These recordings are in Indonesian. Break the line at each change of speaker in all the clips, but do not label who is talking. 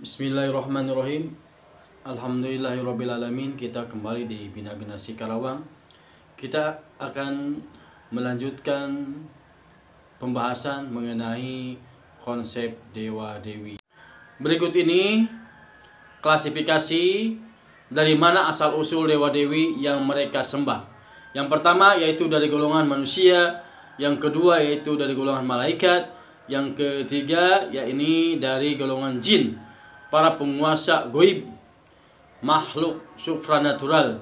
Bismillahirrahmanirrahim. Alhamdulillahirrabbilalamin. Kita kembali di Bina Genasi Karawang. Kita akan melanjutkan pembahasan mengenai konsep dewa-dewi. Berikut ini klasifikasi dari mana asal-usul dewa-dewi yang mereka sembah. Yang pertama yaitu dari golongan manusia, yang kedua yaitu dari golongan malaikat, yang ketiga yaitu dari golongan jin para penguasa goib, makhluk supranatural.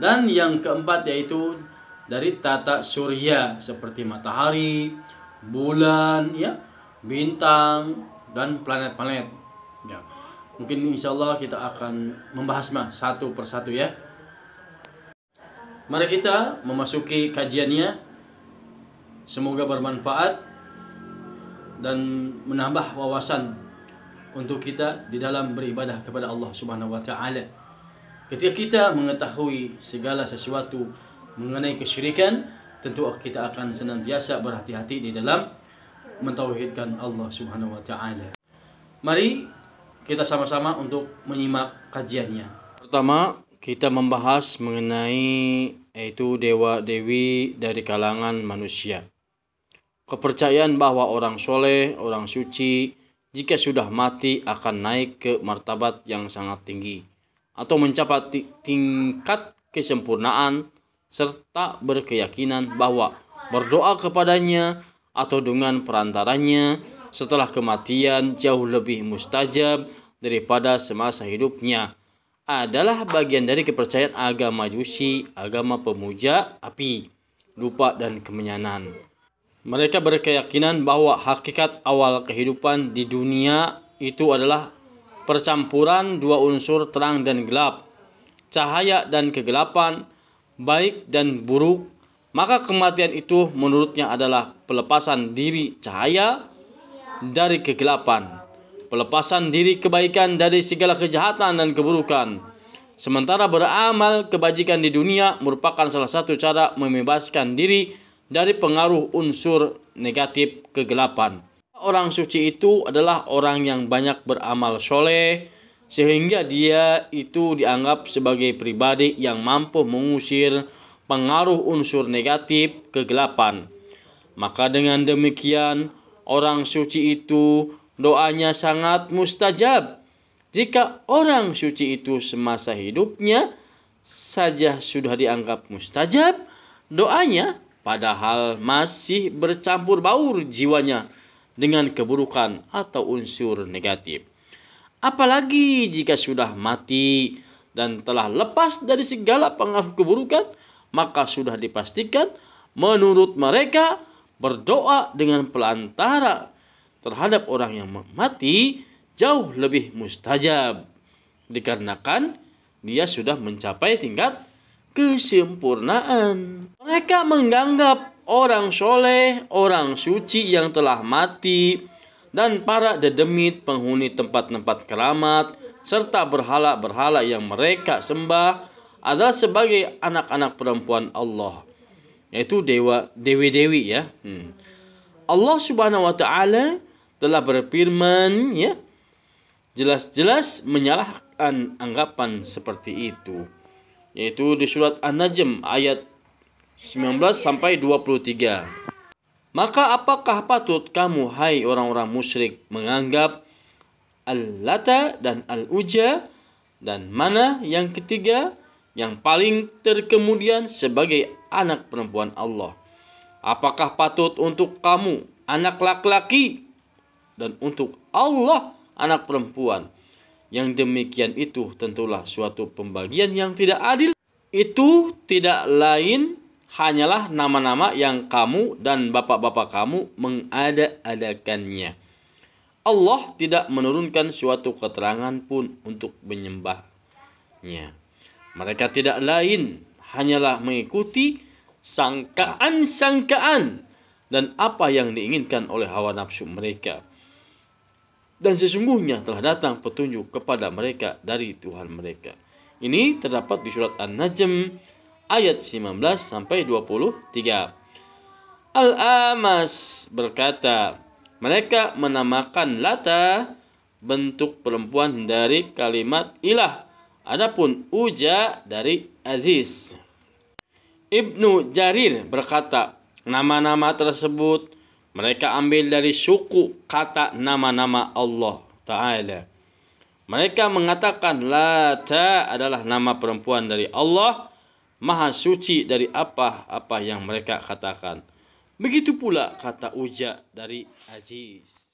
Dan yang keempat yaitu dari tata surya seperti matahari, bulan, ya, bintang dan planet-planet. Ya. Mungkin insya Allah kita akan membahas mah satu persatu ya. Mari kita memasuki kajiannya. Semoga bermanfaat dan menambah wawasan untuk kita di dalam beribadah kepada Allah Subhanahu wa taala. Ketika kita mengetahui segala sesuatu mengenai kesyirikan, tentu kita akan senantiasa berhati-hati di dalam mentauhidkan Allah Subhanahu wa taala. Mari kita sama-sama untuk menyimak kajiannya. Pertama, kita membahas mengenai yaitu dewa dewi dari kalangan manusia. Kepercayaan bahwa orang soleh, orang suci, jika sudah mati akan naik ke martabat yang sangat tinggi atau mencapai tingkat kesempurnaan serta berkeyakinan bahwa berdoa kepadanya atau dengan perantaranya setelah kematian jauh lebih mustajab daripada semasa hidupnya adalah bagian dari kepercayaan agama Majusi, agama pemuja api, lupa dan kemenyanan. Mereka berkeyakinan bahwa hakikat awal kehidupan di dunia itu adalah percampuran dua unsur terang dan gelap, cahaya dan kegelapan, baik dan buruk, maka kematian itu menurutnya adalah pelepasan diri cahaya dari kegelapan, pelepasan diri kebaikan dari segala kejahatan dan keburukan. Sementara beramal kebajikan di dunia merupakan salah satu cara membebaskan diri dari pengaruh unsur negatif kegelapan. Orang suci itu adalah orang yang banyak beramal soleh, sehingga dia itu dianggap sebagai pribadi yang mampu mengusir pengaruh unsur negatif kegelapan. Maka dengan demikian, orang suci itu doanya sangat mustajab. Jika orang suci itu semasa hidupnya saja sudah dianggap mustajab, doanya padahal masih bercampur baur jiwanya dengan keburukan atau unsur negatif. Apalagi jika sudah mati dan telah lepas dari segala pengaruh keburukan, maka sudah dipastikan menurut mereka berdoa dengan pelantara terhadap orang yang mati jauh lebih mustajab dikarenakan dia sudah mencapai tingkat kesempurnaan. Mereka menganggap orang soleh, orang suci yang telah mati, dan para dedemit penghuni tempat-tempat keramat, serta berhala-berhala yang mereka sembah adalah sebagai anak-anak perempuan Allah, yaitu dewa dewi-dewi ya. Hmm. Allah Subhanahu wa taala telah berfirman ya jelas-jelas menyalahkan anggapan seperti itu yaitu di surat An-Najm ayat 19 sampai 23. Maka apakah patut kamu hai orang-orang musyrik menganggap Al-Lata dan Al-Uja dan mana yang ketiga yang paling terkemudian sebagai anak perempuan Allah. Apakah patut untuk kamu anak laki-laki dan untuk Allah anak perempuan yang demikian itu tentulah suatu pembagian yang tidak adil. Itu tidak lain hanyalah nama-nama yang kamu dan bapak-bapak kamu mengada-adakannya. Allah tidak menurunkan suatu keterangan pun untuk menyembahnya. Mereka tidak lain hanyalah mengikuti sangkaan-sangkaan dan apa yang diinginkan oleh hawa nafsu mereka dan sesungguhnya telah datang petunjuk kepada mereka dari Tuhan mereka. Ini terdapat di surat An-Najm ayat 19 sampai 23. Al-Amas berkata, mereka menamakan Lata bentuk perempuan dari kalimat ilah. Adapun Uja dari Aziz. Ibnu Jarir berkata, nama-nama tersebut mereka ambil dari suku kata nama-nama Allah Ta'ala. Mereka mengatakan Lata adalah nama perempuan dari Allah, maha suci dari apa-apa yang mereka katakan. Begitu pula kata Uja dari Aziz.